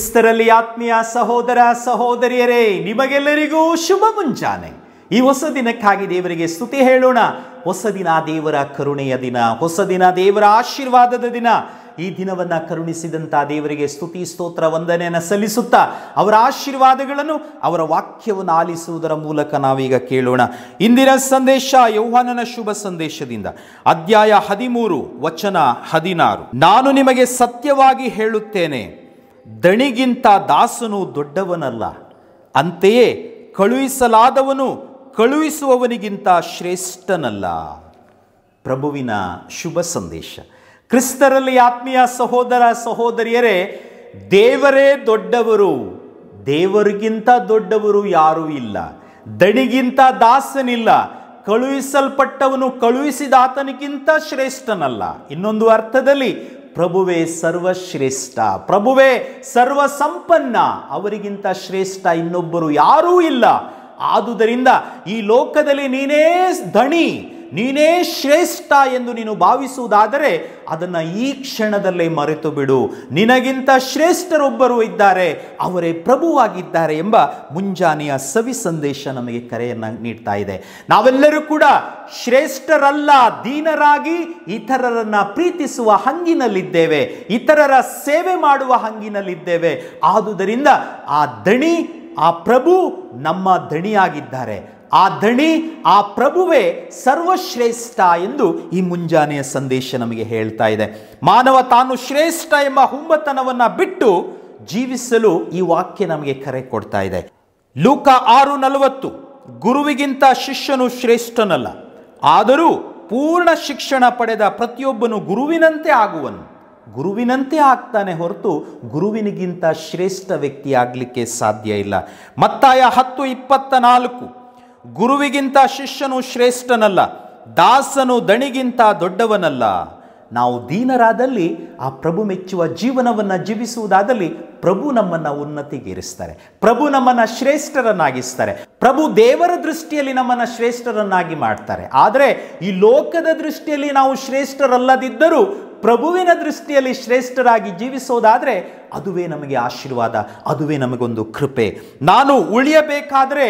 ಕ್ರಿಸ್ತರಲ್ಲಿ ಆತ್ಮೀಯ ಸಹೋದರ ಸಹೋದರಿಯರೇ ನಿಮಗೆಲ್ಲರಿಗೂ ಶುಭ ಮುಂಜಾನೆ ಈ ಹೊಸ ದಿನಕ್ಕಾಗಿ ದೇವರಿಗೆ ಸ್ತುತಿ ಹೇಳೋಣ ಹೊಸ ದಿನ ದೇವರ ಕರುಣೆಯ ದಿನ ಹೊಸ ದಿನ ದೇವರ ಆಶೀರ್ವಾದದ ದಿನ ಈ ದಿನವನ್ನು ಕರುಣಿಸಿದಂಥ ದೇವರಿಗೆ ಸ್ತುತಿ ಸ್ತೋತ್ರ ವಂದನೆಯನ್ನು ಸಲ್ಲಿಸುತ್ತಾ ಅವರ ಆಶೀರ್ವಾದಗಳನ್ನು ಅವರ ವಾಕ್ಯವನ್ನು ಆಲಿಸುವುದರ ಮೂಲಕ ನಾವೀಗ ಕೇಳೋಣ ಇಂದಿನ ಸಂದೇಶ ಯೌಹಾನನ ಶುಭ ಸಂದೇಶದಿಂದ ಅಧ್ಯಾಯ ಹದಿಮೂರು ವಚನ ಹದಿನಾರು ನಾನು ನಿಮಗೆ ಸತ್ಯವಾಗಿ ಹೇಳುತ್ತೇನೆ ದಣಿಗಿಂತ ದಾಸನು ದೊಡ್ಡವನಲ್ಲ ಅಂತೆಯೇ ಕಳುಹಿಸಲಾದವನು ಕಳುಹಿಸುವವನಿಗಿಂತ ಶ್ರೇಷ್ಠನಲ್ಲ ಪ್ರಭುವಿನ ಶುಭ ಸಂದೇಶ ಕ್ರಿಸ್ತರಲ್ಲಿ ಆತ್ಮೀಯ ಸಹೋದರ ಸಹೋದರಿಯರೇ ದೇವರೇ ದೊಡ್ಡವರು ದೇವರಿಗಿಂತ ದೊಡ್ಡವರು ಯಾರೂ ಇಲ್ಲ ದಣಿಗಿಂತ ದಾಸನಿಲ್ಲ ಕಳುಹಿಸಲ್ಪಟ್ಟವನು ಕಳುಹಿಸಿದಾತನಿಗಿಂತ ಶ್ರೇಷ್ಠನಲ್ಲ ಇನ್ನೊಂದು ಅರ್ಥದಲ್ಲಿ ಪ್ರಭುವೇ ಸರ್ವಶ್ರೇಷ್ಠ ಪ್ರಭುವೇ ಸಂಪನ್ನ ಅವರಿಗಿಂತ ಶ್ರೇಷ್ಠ ಇನ್ನೊಬ್ಬರು ಯಾರೂ ಇಲ್ಲ ಆದುದರಿಂದ ಈ ಲೋಕದಲ್ಲಿ ನೀನೇ ಧಣಿ ನೀನೇ ಶ್ರೇಷ್ಠ ಎಂದು ನೀನು ಭಾವಿಸುವುದಾದರೆ ಅದನ್ನು ಈ ಕ್ಷಣದಲ್ಲೇ ಮರೆತು ಬಿಡು ನಿನಗಿಂತ ಶ್ರೇಷ್ಠರೊಬ್ಬರು ಇದ್ದಾರೆ ಅವರೇ ಪ್ರಭುವಾಗಿದ್ದಾರೆ ಎಂಬ ಮುಂಜಾನೆಯ ಸವಿ ಸಂದೇಶ ನಮಗೆ ಕರೆಯನ್ನು ನೀಡ್ತಾ ಇದೆ ನಾವೆಲ್ಲರೂ ಕೂಡ ಶ್ರೇಷ್ಠರಲ್ಲ ದೀನರಾಗಿ ಇತರರನ್ನು ಪ್ರೀತಿಸುವ ಹಂಗಿನಲ್ಲಿದ್ದೇವೆ ಇತರರ ಸೇವೆ ಮಾಡುವ ಹಂಗಿನಲ್ಲಿದ್ದೇವೆ ಆದುದರಿಂದ ಆ ದಣಿ ಆ ಪ್ರಭು ನಮ್ಮ ದಣಿಯಾಗಿದ್ದಾರೆ ಆ ದಣಿ ಆ ಪ್ರಭುವೇ ಸರ್ವಶ್ರೇಷ್ಠ ಎಂದು ಈ ಮುಂಜಾನೆಯ ಸಂದೇಶ ನಮಗೆ ಹೇಳ್ತಾ ಇದೆ ಮಾನವ ತಾನು ಶ್ರೇಷ್ಠ ಎಂಬ ಹುಂಬತನವನ್ನು ಬಿಟ್ಟು ಜೀವಿಸಲು ಈ ವಾಕ್ಯ ನಮಗೆ ಕರೆ ಕೊಡ್ತಾ ಇದೆ ಲೂಕ ಆರು ನಲವತ್ತು ಗುರುವಿಗಿಂತ ಶಿಷ್ಯನು ಶ್ರೇಷ್ಠನಲ್ಲ ಆದರೂ ಪೂರ್ಣ ಶಿಕ್ಷಣ ಪಡೆದ ಪ್ರತಿಯೊಬ್ಬನು ಗುರುವಿನಂತೆ ಆಗುವನು ಗುರುವಿನಂತೆ ಆಗ್ತಾನೆ ಹೊರತು ಗುರುವಿನಿಗಿಂತ ಶ್ರೇಷ್ಠ ವ್ಯಕ್ತಿ ಆಗಲಿಕ್ಕೆ ಸಾಧ್ಯ ಇಲ್ಲ ಮತ್ತಾಯ ಹತ್ತು ಇಪ್ಪತ್ತ ನಾಲ್ಕು ಗುರುವಿಗಿಂತ ಶಿಷ್ಯನು ಶ್ರೇಷ್ಠನಲ್ಲ ದಾಸನು ದಣಿಗಿಂತ ದೊಡ್ಡವನಲ್ಲ ನಾವು ದೀನರಾದಲ್ಲಿ ಆ ಪ್ರಭು ಮೆಚ್ಚುವ ಜೀವನವನ್ನು ಜೀವಿಸುವುದಾದಲ್ಲಿ ಪ್ರಭು ನಮ್ಮನ್ನು ಉನ್ನತಿಗೇರಿಸ್ತಾರೆ ಪ್ರಭು ನಮ್ಮನ್ನು ಶ್ರೇಷ್ಠರನ್ನಾಗಿಸ್ತಾರೆ ಪ್ರಭು ದೇವರ ದೃಷ್ಟಿಯಲ್ಲಿ ನಮ್ಮನ್ನು ಶ್ರೇಷ್ಠರನ್ನಾಗಿ ಮಾಡ್ತಾರೆ ಆದರೆ ಈ ಲೋಕದ ದೃಷ್ಟಿಯಲ್ಲಿ ನಾವು ಶ್ರೇಷ್ಠರಲ್ಲದಿದ್ದರೂ ಪ್ರಭುವಿನ ದೃಷ್ಟಿಯಲ್ಲಿ ಶ್ರೇಷ್ಠರಾಗಿ ಜೀವಿಸೋದಾದರೆ ಅದುವೇ ನಮಗೆ ಆಶೀರ್ವಾದ ಅದುವೇ ನಮಗೊಂದು ಕೃಪೆ ನಾನು ಉಳಿಯಬೇಕಾದರೆ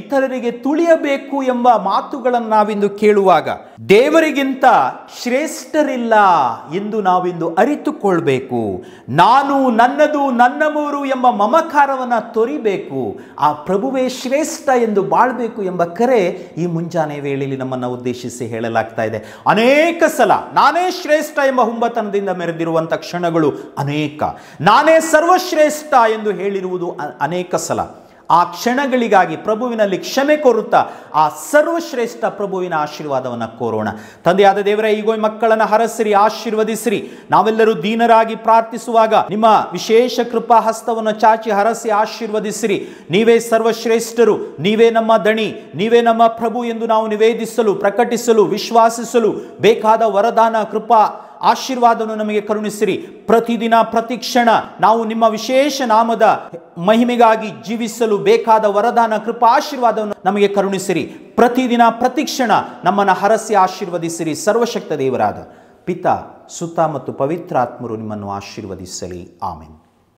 ಇತರರಿಗೆ ತುಳಿಯಬೇಕು ಎಂಬ ಮಾತುಗಳನ್ನು ನಾವಿಂದು ಕೇಳುವಾಗ ದೇವರಿಗಿಂತ ಶ್ರೇಷ್ಠರಿಲ್ಲ ಎಂದು ನಾವಿಂದು ಅರಿತುಕೊಳ್ಬೇಕು ನಾನು ನನ್ನದು ಮೂರು ಎಂಬ ಮಮಕಾರವನ್ನು ತೊರಿಬೇಕು ಆ ಪ್ರಭುವೇ ಶ್ರೇಷ್ಠ ಎಂದು ಬಾಳ್ಬೇಕು ಎಂಬ ಕರೆ ಈ ಮುಂಜಾನೆ ವೇಳೆಯಲ್ಲಿ ನಮ್ಮನ್ನು ಉದ್ದೇಶಿಸಿ ಹೇಳಲಾಗ್ತಾ ಇದೆ ಅನೇಕ ಸಲ ನಾನೇ ಶ್ರೇಷ್ಠ ಎಂಬ ಹುಂಬತನದಿಂದ ಮೆರೆದಿರುವಂಥ ಕ್ಷಣಗಳು ಅನೇಕ ನಾನು ನಾನೇ ಸರ್ವಶ್ರೇಷ್ಠ ಎಂದು ಹೇಳಿರುವುದು ಅನೇಕ ಸಲ ಆ ಕ್ಷಣಗಳಿಗಾಗಿ ಪ್ರಭುವಿನಲ್ಲಿ ಕ್ಷಮೆ ಕೋರುತ್ತಾ ಆ ಸರ್ವಶ್ರೇಷ್ಠ ಪ್ರಭುವಿನ ಆಶೀರ್ವಾದವನ್ನು ಕೋರೋಣ ತಂದೆಯಾದ ದೇವರ ಈಗೋ ಮಕ್ಕಳನ್ನು ಹರಸಿರಿ ಆಶೀರ್ವದಿಸಿರಿ ನಾವೆಲ್ಲರೂ ದೀನರಾಗಿ ಪ್ರಾರ್ಥಿಸುವಾಗ ನಿಮ್ಮ ವಿಶೇಷ ಕೃಪಾ ಹಸ್ತವನ್ನು ಚಾಚಿ ಹರಸಿ ಆಶೀರ್ವದಿಸಿರಿ ನೀವೇ ಸರ್ವಶ್ರೇಷ್ಠರು ನೀವೇ ನಮ್ಮ ದಣಿ ನೀವೇ ನಮ್ಮ ಪ್ರಭು ಎಂದು ನಾವು ನಿವೇದಿಸಲು ಪ್ರಕಟಿಸಲು ವಿಶ್ವಾಸಿಸಲು ಬೇಕಾದ ವರದಾನ ಕೃಪಾ ಆಶೀರ್ವಾದವನ್ನು ನಮಗೆ ಕರುಣಿಸಿರಿ ಪ್ರತಿದಿನ ಪ್ರತಿಕ್ಷಣ ನಾವು ನಿಮ್ಮ ವಿಶೇಷ ನಾಮದ ಮಹಿಮೆಗಾಗಿ ಜೀವಿಸಲು ಬೇಕಾದ ವರದಾನ ಕೃಪಾ ಆಶೀರ್ವಾದವನ್ನು ನಮಗೆ ಕರುಣಿಸಿರಿ ಪ್ರತಿದಿನ ಪ್ರತಿಕ್ಷಣ ನಮ್ಮನ್ನು ಹರಸಿ ಆಶೀರ್ವದಿಸಿರಿ ಸರ್ವಶಕ್ತ ದೇವರಾದ ಪಿತಾ ಸುತ್ತ ಮತ್ತು ಪವಿತ್ರಾತ್ಮರು ನಿಮ್ಮನ್ನು ಆಶೀರ್ವದಿಸಲಿ ಆಮೇನ್